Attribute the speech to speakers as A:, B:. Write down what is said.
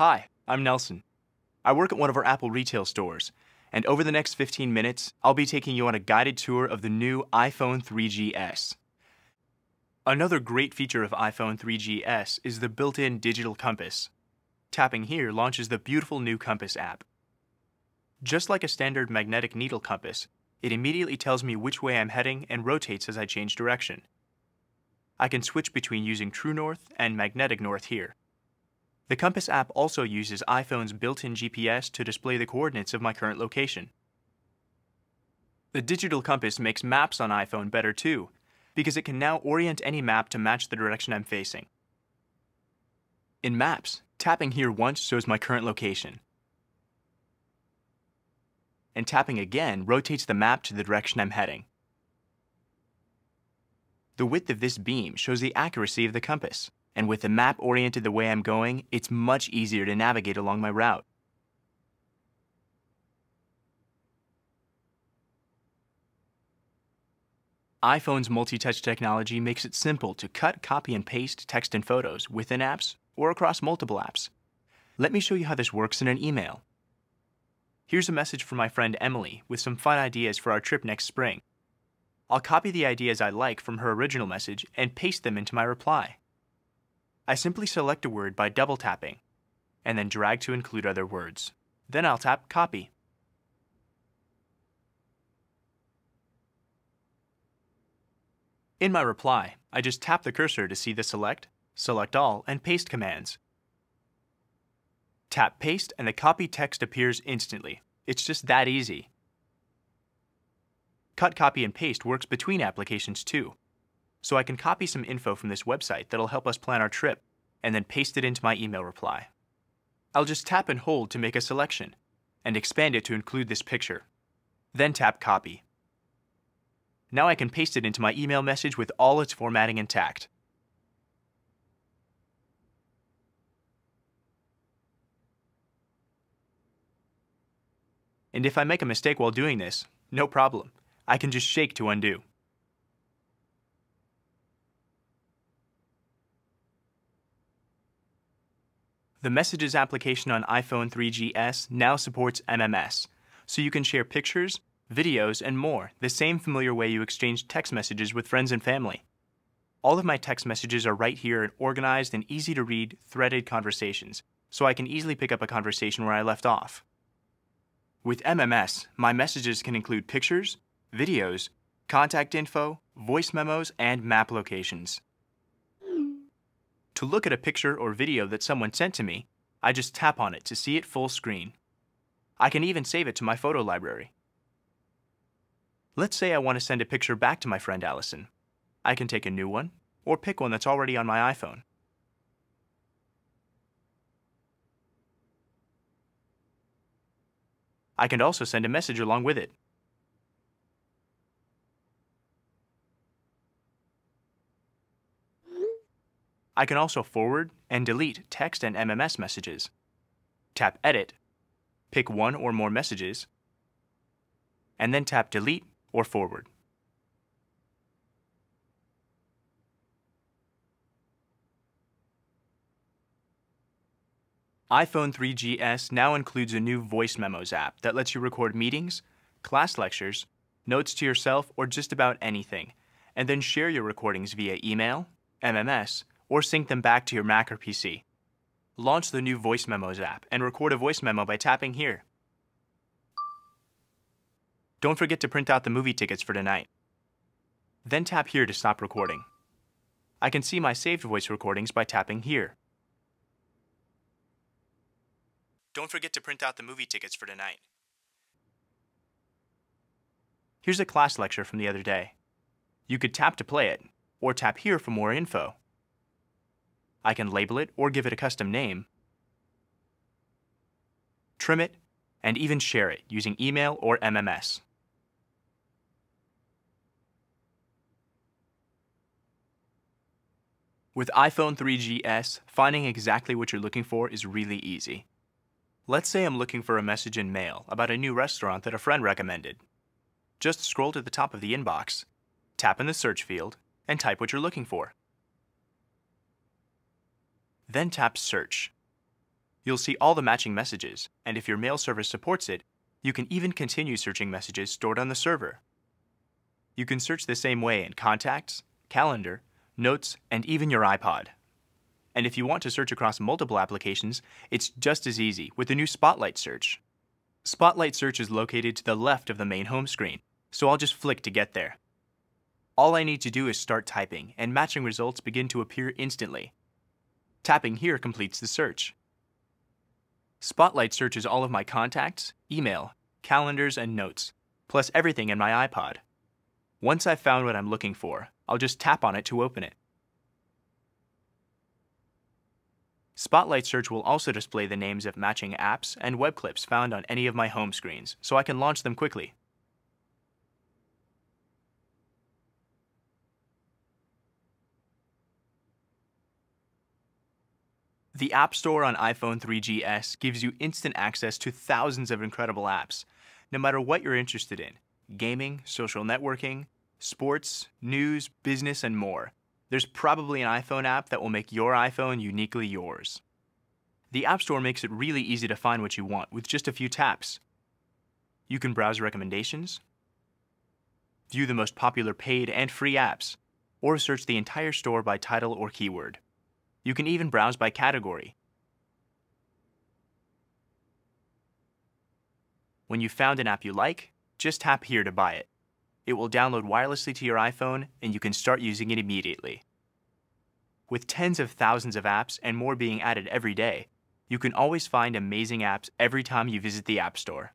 A: Hi, I'm Nelson. I work at one of our Apple retail stores, and over the next 15 minutes, I'll be taking you on a guided tour of the new iPhone 3GS. Another great feature of iPhone 3GS is the built-in digital compass. Tapping here launches the beautiful new Compass app. Just like a standard magnetic needle compass, it immediately tells me which way I'm heading and rotates as I change direction. I can switch between using true north and magnetic north here. The Compass app also uses iPhone's built-in GPS to display the coordinates of my current location. The digital compass makes maps on iPhone better too, because it can now orient any map to match the direction I'm facing. In Maps, tapping here once shows my current location. And tapping again rotates the map to the direction I'm heading. The width of this beam shows the accuracy of the compass. And with the map oriented the way I'm going, it's much easier to navigate along my route. iPhone's multi-touch technology makes it simple to cut, copy, and paste text and photos within apps or across multiple apps. Let me show you how this works in an email. Here's a message from my friend Emily with some fun ideas for our trip next spring. I'll copy the ideas I like from her original message and paste them into my reply. I simply select a word by double tapping, and then drag to include other words. Then I'll tap Copy. In my reply, I just tap the cursor to see the Select, Select All, and Paste commands. Tap Paste and the copy text appears instantly. It's just that easy. Cut, copy, and paste works between applications too so I can copy some info from this website that'll help us plan our trip and then paste it into my email reply. I'll just tap and hold to make a selection and expand it to include this picture. Then tap copy. Now I can paste it into my email message with all its formatting intact. And if I make a mistake while doing this, no problem. I can just shake to undo. The Messages application on iPhone 3GS now supports MMS, so you can share pictures, videos, and more the same familiar way you exchange text messages with friends and family. All of my text messages are right here in organized and easy to read, threaded conversations, so I can easily pick up a conversation where I left off. With MMS, my messages can include pictures, videos, contact info, voice memos, and map locations. To look at a picture or video that someone sent to me, I just tap on it to see it full screen. I can even save it to my photo library. Let's say I want to send a picture back to my friend Allison. I can take a new one, or pick one that's already on my iPhone. I can also send a message along with it. I can also forward and delete text and MMS messages. Tap Edit, pick one or more messages, and then tap Delete or Forward. iPhone 3GS now includes a new Voice Memos app that lets you record meetings, class lectures, notes to yourself, or just about anything, and then share your recordings via email, MMS, or sync them back to your Mac or PC. Launch the new Voice Memos app and record a voice memo by tapping here. Don't forget to print out the movie tickets for tonight. Then tap here to stop recording. I can see my saved voice recordings by tapping here. Don't forget to print out the movie tickets for tonight. Here's a class lecture from the other day. You could tap to play it, or tap here for more info. I can label it or give it a custom name, trim it, and even share it using email or MMS. With iPhone 3GS, finding exactly what you're looking for is really easy. Let's say I'm looking for a message in mail about a new restaurant that a friend recommended. Just scroll to the top of the inbox, tap in the search field, and type what you're looking for then tap Search. You'll see all the matching messages, and if your mail service supports it, you can even continue searching messages stored on the server. You can search the same way in Contacts, Calendar, Notes, and even your iPod. And if you want to search across multiple applications, it's just as easy with the new Spotlight Search. Spotlight Search is located to the left of the main home screen, so I'll just flick to get there. All I need to do is start typing, and matching results begin to appear instantly. Tapping here completes the search. Spotlight searches all of my contacts, email, calendars, and notes, plus everything in my iPod. Once I've found what I'm looking for, I'll just tap on it to open it. Spotlight Search will also display the names of matching apps and web clips found on any of my home screens, so I can launch them quickly. The App Store on iPhone 3GS gives you instant access to thousands of incredible apps, no matter what you're interested in gaming, social networking, sports, news, business, and more. There's probably an iPhone app that will make your iPhone uniquely yours. The App Store makes it really easy to find what you want with just a few taps. You can browse recommendations, view the most popular paid and free apps, or search the entire store by title or keyword. You can even browse by category. When you've found an app you like, just tap here to buy it. It will download wirelessly to your iPhone and you can start using it immediately. With tens of thousands of apps and more being added every day, you can always find amazing apps every time you visit the App Store.